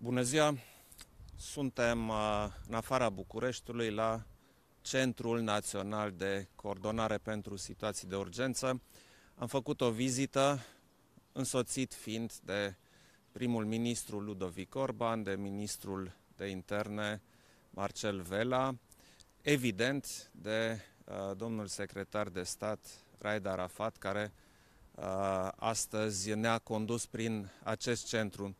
Bună ziua! Suntem uh, în afara Bucureștiului la Centrul Național de Coordonare pentru Situații de Urgență. Am făcut o vizită însoțit fiind de primul ministru Ludovic Orban, de ministrul de interne Marcel Vela, evident de uh, domnul secretar de stat Raed Arafat, care uh, astăzi ne-a condus prin acest centru.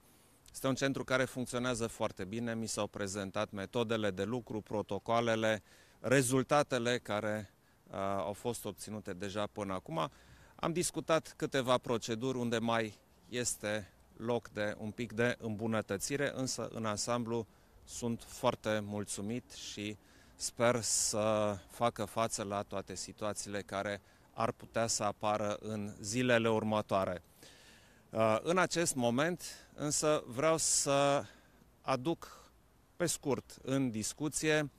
Este un centru care funcționează foarte bine, mi s-au prezentat metodele de lucru, protocoalele, rezultatele care uh, au fost obținute deja până acum. Am discutat câteva proceduri unde mai este loc de un pic de îmbunătățire, însă în ansamblu sunt foarte mulțumit și sper să facă față la toate situațiile care ar putea să apară în zilele următoare. Uh, în acest moment, însă, vreau să aduc pe scurt în discuție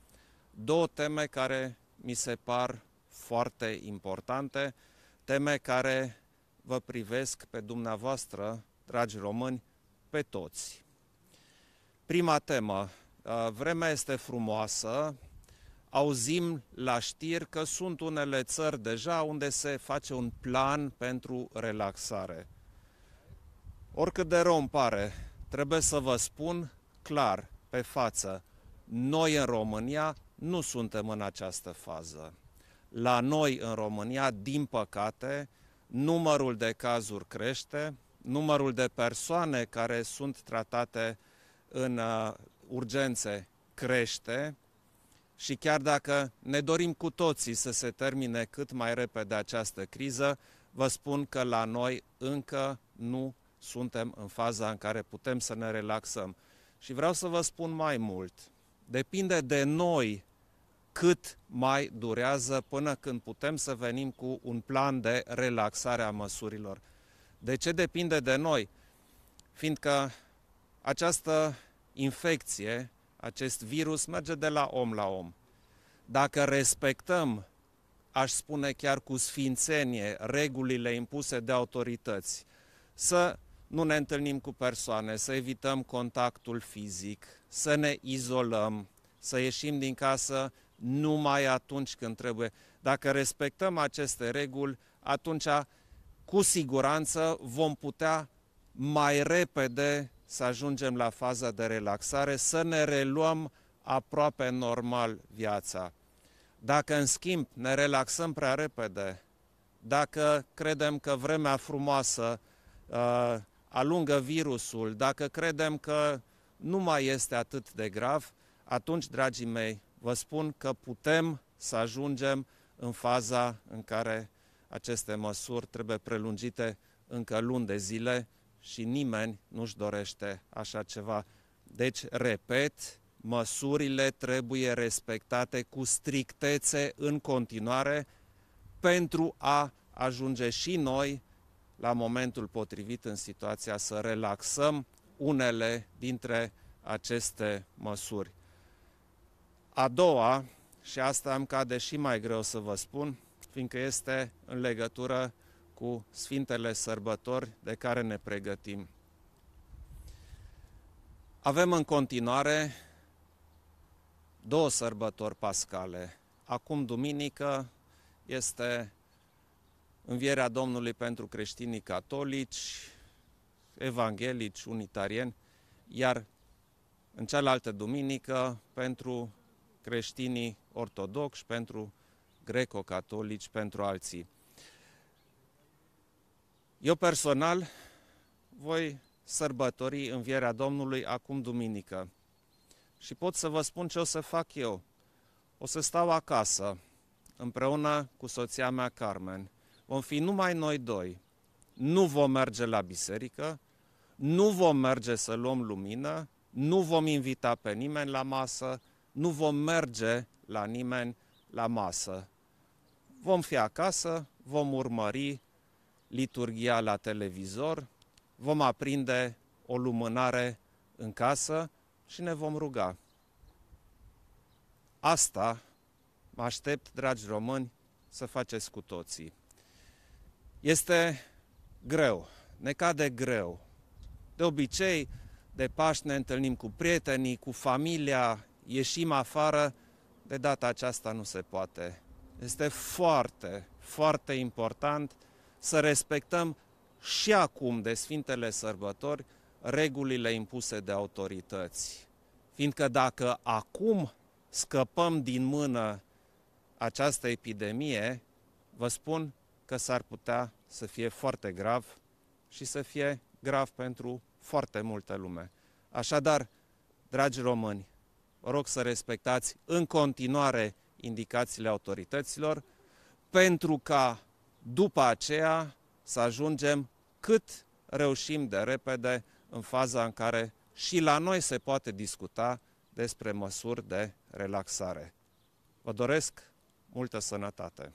două teme care mi se par foarte importante, teme care vă privesc pe dumneavoastră, dragi români, pe toți. Prima temă. Uh, vremea este frumoasă. Auzim la știri că sunt unele țări deja unde se face un plan pentru relaxare. Oricât de rău îmi pare, trebuie să vă spun clar, pe față, noi în România nu suntem în această fază. La noi în România, din păcate, numărul de cazuri crește, numărul de persoane care sunt tratate în uh, urgențe crește și chiar dacă ne dorim cu toții să se termine cât mai repede această criză, vă spun că la noi încă nu suntem în faza în care putem să ne relaxăm. Și vreau să vă spun mai mult. Depinde de noi cât mai durează până când putem să venim cu un plan de relaxare a măsurilor. De ce depinde de noi? Fiindcă această infecție, acest virus merge de la om la om. Dacă respectăm, aș spune chiar cu sfințenie, regulile impuse de autorități, să nu ne întâlnim cu persoane, să evităm contactul fizic, să ne izolăm, să ieșim din casă numai atunci când trebuie. Dacă respectăm aceste reguli, atunci cu siguranță vom putea mai repede să ajungem la faza de relaxare, să ne reluăm aproape normal viața. Dacă, în schimb, ne relaxăm prea repede, dacă credem că vremea frumoasă uh, alungă virusul, dacă credem că nu mai este atât de grav, atunci, dragii mei, vă spun că putem să ajungem în faza în care aceste măsuri trebuie prelungite încă luni de zile și nimeni nu-și dorește așa ceva. Deci, repet, măsurile trebuie respectate cu strictețe în continuare pentru a ajunge și noi la momentul potrivit în situația să relaxăm unele dintre aceste măsuri. A doua, și asta îmi cade și mai greu să vă spun, fiindcă este în legătură cu Sfintele Sărbători de care ne pregătim. Avem în continuare două sărbători pascale. Acum duminică este învierea Domnului pentru creștinii catolici, evanghelici, unitarieni, iar în cealaltă duminică pentru creștinii ortodoxi, pentru greco-catolici, pentru alții. Eu personal voi sărbători învierea Domnului acum duminică și pot să vă spun ce o să fac eu. O să stau acasă împreună cu soția mea Carmen – vom fi numai noi doi. Nu vom merge la biserică, nu vom merge să luăm lumină, nu vom invita pe nimeni la masă, nu vom merge la nimeni la masă. Vom fi acasă, vom urmări liturgia la televizor, vom aprinde o lumânare în casă și ne vom ruga. Asta mă aștept, dragi români, să faceți cu toții. Este greu, ne cade greu. De obicei, de Paști ne întâlnim cu prietenii, cu familia, ieșim afară. De data aceasta nu se poate. Este foarte, foarte important să respectăm și acum de Sfintele Sărbători regulile impuse de autorități. Fiindcă dacă acum scăpăm din mână această epidemie, vă spun, că s-ar putea să fie foarte grav și să fie grav pentru foarte multă lume. Așadar, dragi români, vă rog să respectați în continuare indicațiile autorităților pentru ca după aceea să ajungem cât reușim de repede în faza în care și la noi se poate discuta despre măsuri de relaxare. Vă doresc multă sănătate!